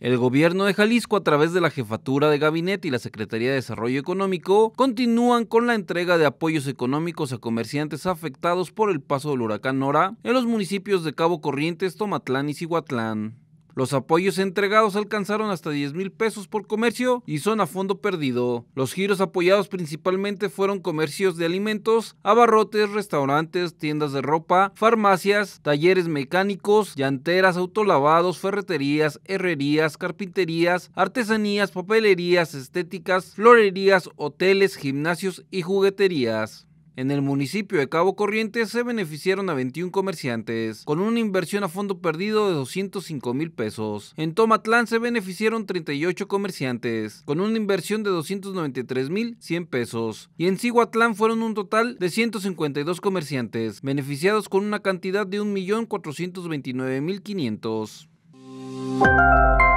El gobierno de Jalisco, a través de la Jefatura de Gabinete y la Secretaría de Desarrollo Económico, continúan con la entrega de apoyos económicos a comerciantes afectados por el paso del huracán Nora en los municipios de Cabo Corrientes, Tomatlán y Cihuatlán. Los apoyos entregados alcanzaron hasta 10 mil pesos por comercio y son a fondo perdido. Los giros apoyados principalmente fueron comercios de alimentos, abarrotes, restaurantes, tiendas de ropa, farmacias, talleres mecánicos, llanteras, autolavados, ferreterías, herrerías, carpinterías, artesanías, papelerías, estéticas, florerías, hoteles, gimnasios y jugueterías. En el municipio de Cabo Corrientes se beneficiaron a 21 comerciantes, con una inversión a fondo perdido de 205 mil pesos. En Tomatlán se beneficiaron 38 comerciantes, con una inversión de 293 mil 100 pesos. Y en Cihuatlán fueron un total de 152 comerciantes, beneficiados con una cantidad de 1.429.500.